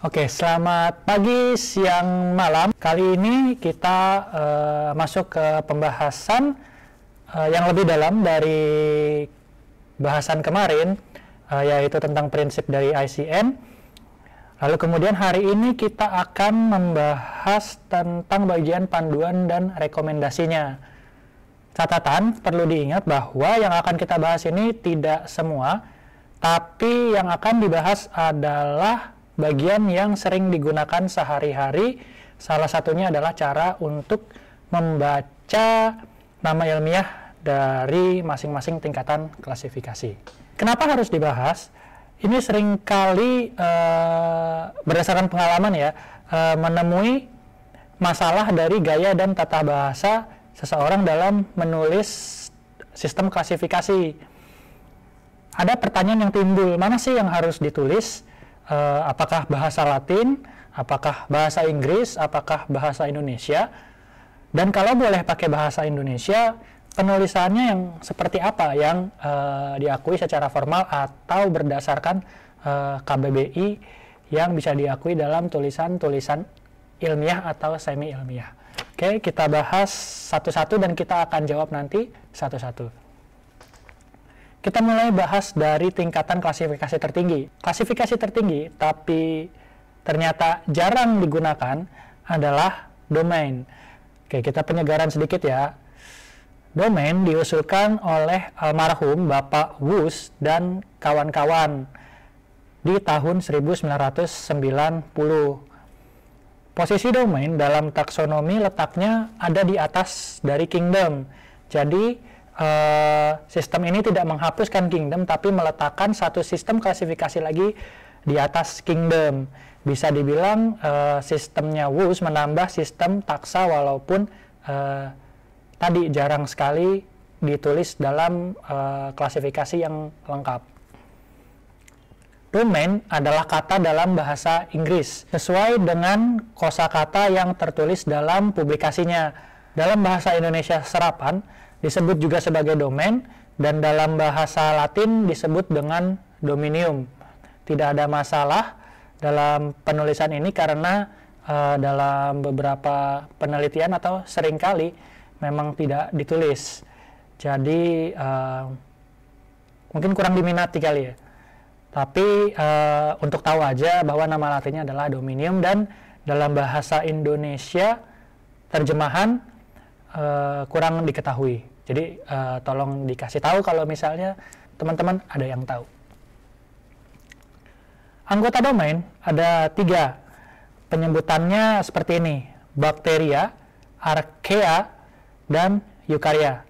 Oke, selamat pagi, siang, malam. Kali ini kita uh, masuk ke pembahasan uh, yang lebih dalam dari bahasan kemarin, uh, yaitu tentang prinsip dari ICN. Lalu kemudian hari ini kita akan membahas tentang bagian panduan dan rekomendasinya. Catatan, perlu diingat bahwa yang akan kita bahas ini tidak semua, tapi yang akan dibahas adalah bagian yang sering digunakan sehari-hari. Salah satunya adalah cara untuk membaca nama ilmiah dari masing-masing tingkatan klasifikasi. Kenapa harus dibahas? Ini seringkali eh, berdasarkan pengalaman ya, eh, menemui masalah dari gaya dan tata bahasa seseorang dalam menulis sistem klasifikasi. Ada pertanyaan yang timbul, mana sih yang harus ditulis? uh, apakah bahasa Latin, apakah bahasa Inggris, apakah bahasa Indonesia. Dan kalau boleh pakai bahasa Indonesia, penulisannya yang seperti apa yang uh, diakui secara formal atau berdasarkan uh, eh, KBBI yang bisa diakui dalam tulisan-tulisan ilmiah atau semi ilmiah. Oke, kita bahas satu-satu dan kita akan jawab nanti satu-satu. Kita mulai bahas dari tingkatan klasifikasi tertinggi. Klasifikasi tertinggi, tapi ternyata jarang digunakan adalah domain. Oke, kita penyegaran sedikit ya. Domain diusulkan oleh almarhum Bapak Wus dan kawan-kawan di tahun 1990. Posisi domain dalam taksonomi letaknya ada di atas dari kingdom. Jadi, uh, sistem ini tidak menghapuskan kingdom tapi meletakkan satu sistem klasifikasi lagi di atas kingdom. Bisa dibilang uh, sistemnya wus menambah sistem taksa walaupun uh, tadi jarang sekali ditulis dalam uh, klasifikasi yang lengkap. Domain adalah kata dalam bahasa Inggris, sesuai dengan kosakata yang tertulis dalam publikasinya. Dalam bahasa Indonesia serapan, disebut juga sebagai domain dan dalam bahasa Latin disebut dengan dominium. Tidak ada masalah dalam penulisan ini karena uh, dalam beberapa penelitian atau seringkali memang tidak ditulis. Jadi uh, mungkin kurang diminati kali ya. Tapi uh, untuk tahu aja bahwa nama latinnya adalah dominium dan dalam bahasa Indonesia terjemahan Eh, kurang diketahui. Jadi uh, tolong dikasih tahu kalau misalnya teman-teman ada yang tahu. Anggota domain ada tiga. Penyebutannya seperti ini. Bakteria, archaea, dan eukarya.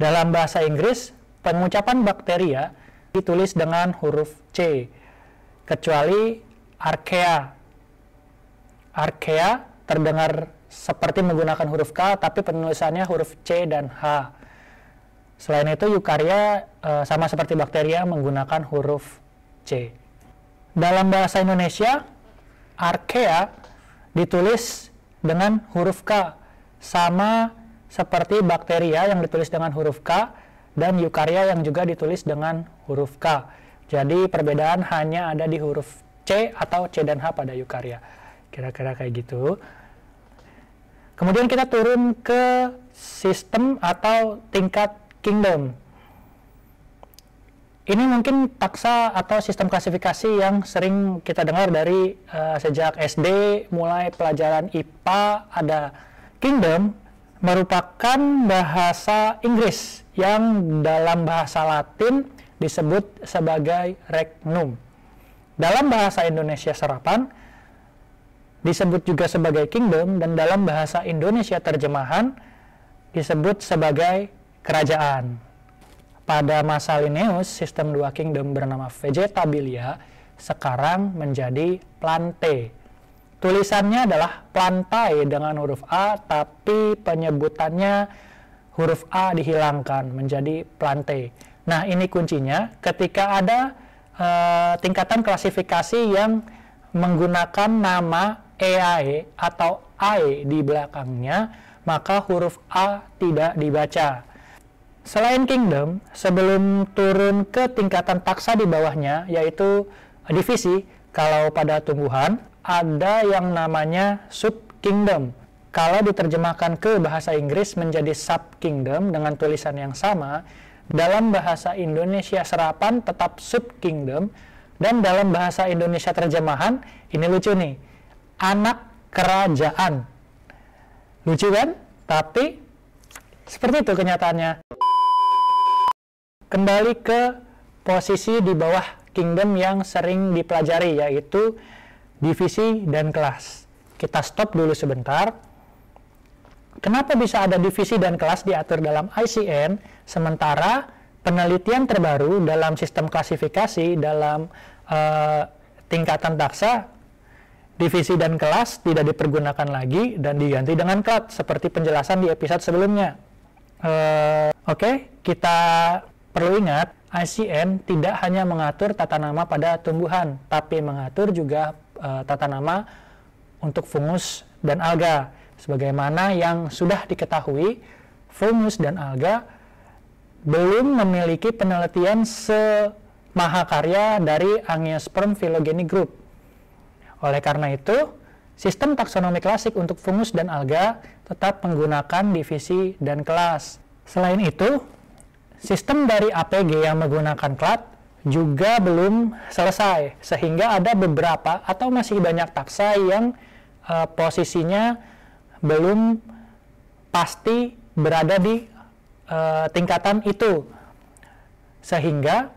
Dalam bahasa Inggris, pengucapan bakteria ditulis dengan huruf C, kecuali archaea. Arkea terdengar seperti menggunakan huruf K tapi penulisannya huruf C dan H. Selain itu eukarya e, eh, sama seperti bakteria menggunakan huruf C. Dalam bahasa Indonesia, arkea ditulis dengan huruf K sama seperti bakteria yang ditulis dengan huruf K dan eukarya yang juga ditulis dengan huruf K. Jadi perbedaan hanya ada di huruf C atau C dan H pada eukarya. Kira-kira kayak gitu. Kemudian kita turun ke sistem atau tingkat kingdom. Ini mungkin taksa atau sistem klasifikasi yang sering kita dengar dari uh, sejak SD, mulai pelajaran IPA, ada kingdom, merupakan bahasa Inggris yang dalam bahasa Latin disebut sebagai regnum. Dalam bahasa Indonesia serapan, disebut juga sebagai kingdom dan dalam bahasa Indonesia terjemahan disebut sebagai kerajaan. Pada masa Linnaeus, sistem dua kingdom bernama Vegetabilia sekarang menjadi Plantae. Tulisannya adalah Plantae dengan huruf A, tapi penyebutannya huruf A dihilangkan menjadi Plantae. Nah, ini kuncinya ketika ada uh, tingkatan klasifikasi yang menggunakan nama EAE atau AE di belakangnya, maka huruf A tidak dibaca. Selain kingdom, sebelum turun ke tingkatan paksa di bawahnya, yaitu divisi, kalau pada tumbuhan, ada yang namanya sub-kingdom. Kalau diterjemahkan ke bahasa Inggris menjadi sub-kingdom dengan tulisan yang sama, dalam bahasa Indonesia serapan tetap sub-kingdom, dan dalam bahasa Indonesia terjemahan, ini lucu nih, anak kerajaan. Lucu kan? Tapi seperti itu kenyataannya. Kembali ke posisi di bawah kingdom yang sering dipelajari yaitu divisi dan kelas. Kita stop dulu sebentar. Kenapa bisa ada divisi dan kelas diatur dalam ICN sementara penelitian terbaru dalam sistem klasifikasi dalam uh, tingkatan taksa divisi dan kelas tidak dipergunakan lagi dan diganti dengan klat seperti penjelasan di episode sebelumnya. Uh, Oke, okay, kita perlu ingat ICN tidak hanya mengatur tata nama pada tumbuhan, tapi mengatur juga uh, tata nama untuk fungus dan alga. Sebagaimana yang sudah diketahui, fungus dan alga belum memiliki penelitian semahakarya dari Angiosperm phylogeny group oleh karena itu, sistem taksonomi klasik untuk fungus dan alga tetap menggunakan divisi dan kelas. Selain itu, sistem dari APG yang menggunakan klat juga belum selesai, sehingga ada beberapa atau masih banyak taksa yang e, posisinya belum pasti berada di e, tingkatan itu. Sehingga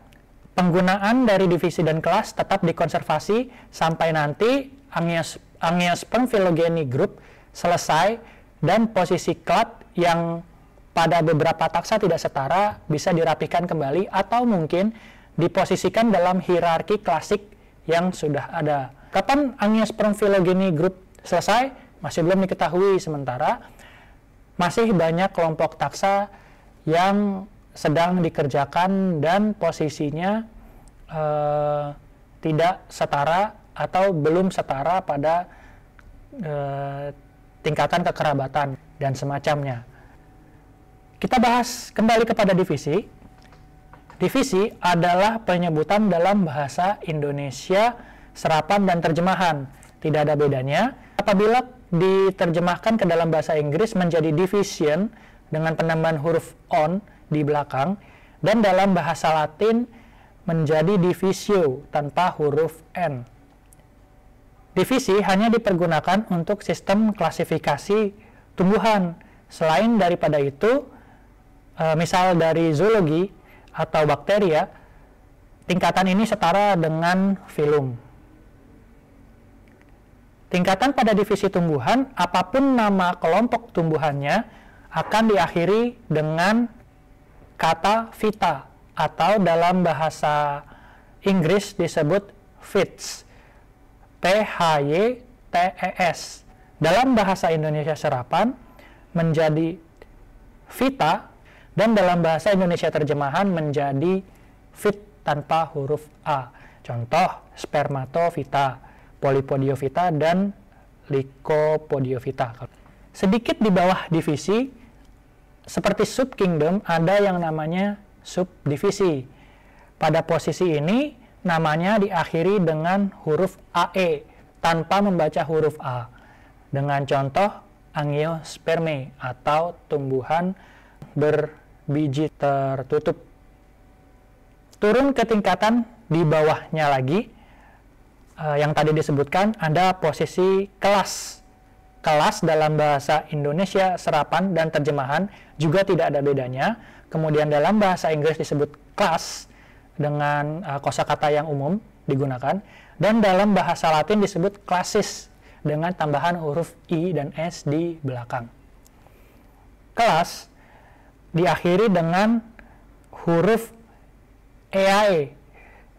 Penggunaan dari divisi dan kelas tetap dikonservasi sampai nanti Angios Angiosperm phylogeny group selesai dan posisi klat yang pada beberapa taksa tidak setara bisa dirapikan kembali atau mungkin diposisikan dalam hierarki klasik yang sudah ada. Kapan Angiosperm phylogeny group selesai? Masih belum diketahui sementara. Masih banyak kelompok taksa yang sedang dikerjakan dan posisinya eh, tidak setara atau belum setara pada eh, tingkatan kekerabatan dan semacamnya. Kita bahas kembali kepada divisi. Divisi adalah penyebutan dalam bahasa Indonesia serapan dan terjemahan. Tidak ada bedanya. Apabila diterjemahkan ke dalam bahasa Inggris menjadi division dengan penambahan huruf on, di belakang dan dalam bahasa Latin menjadi divisio tanpa huruf n. Divisi hanya dipergunakan untuk sistem klasifikasi tumbuhan. Selain daripada itu, eh, misal dari zoologi atau bakteria, tingkatan ini setara dengan filum. Tingkatan pada divisi tumbuhan, apapun nama kelompok tumbuhannya, akan diakhiri dengan kata vita atau dalam bahasa Inggris disebut fits. T H Y T E S. Dalam bahasa Indonesia serapan menjadi vita dan dalam bahasa Indonesia terjemahan menjadi fit tanpa huruf A. Contoh spermatovita, polipodiovita dan likopodiovita. Sedikit di bawah divisi seperti sub kingdom ada yang namanya subdivisi. Pada posisi ini namanya diakhiri dengan huruf AE tanpa membaca huruf A. Dengan contoh angiosperme atau tumbuhan berbiji tertutup. Turun ke tingkatan di bawahnya lagi eh, yang tadi disebutkan ada posisi kelas kelas dalam bahasa Indonesia, serapan, dan terjemahan juga tidak ada bedanya. Kemudian dalam bahasa Inggris disebut class dengan uh, kosakata yang umum digunakan dan dalam bahasa Latin disebut classis dengan tambahan huruf i dan s di belakang. Kelas diakhiri dengan huruf eae e.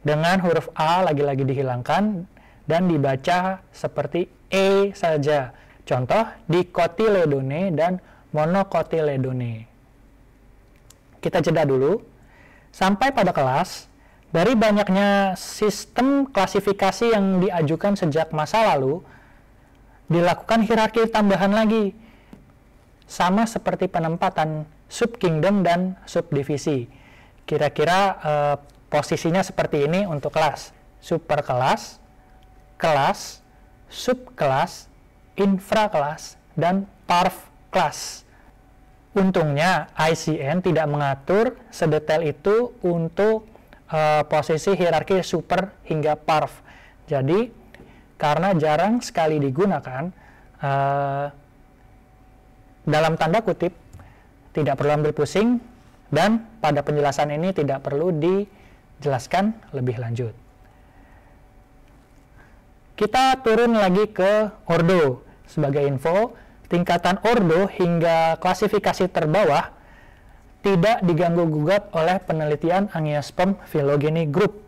dengan huruf a lagi-lagi dihilangkan dan dibaca seperti e saja Contoh dikotiledone dan monokotiledone. Kita jeda dulu. Sampai pada kelas, dari banyaknya sistem klasifikasi yang diajukan sejak masa lalu, dilakukan hierarki tambahan lagi, sama seperti penempatan subkingdom dan subdivisi. Kira-kira eh, posisinya seperti ini untuk kelas. superkelas, kelas, kelas, subkelas, infra class dan parv class. Untungnya ICN tidak mengatur sedetail itu untuk uh, posisi hierarki super hingga parv. Jadi karena jarang sekali digunakan uh, dalam tanda kutip tidak perlu ambil pusing dan pada penjelasan ini tidak perlu dijelaskan lebih lanjut. Kita turun lagi ke ordo. Sebagai info, tingkatan ordo hingga klasifikasi terbawah tidak diganggu gugat oleh penelitian Angiosperm Phylogeny Group